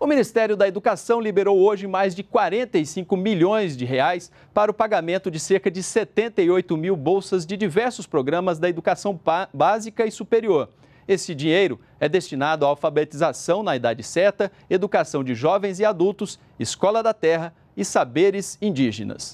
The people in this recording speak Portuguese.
O Ministério da Educação liberou hoje mais de 45 milhões de reais para o pagamento de cerca de 78 mil bolsas de diversos programas da educação básica e superior. Esse dinheiro é destinado à alfabetização na idade certa, educação de jovens e adultos, escola da terra e saberes indígenas.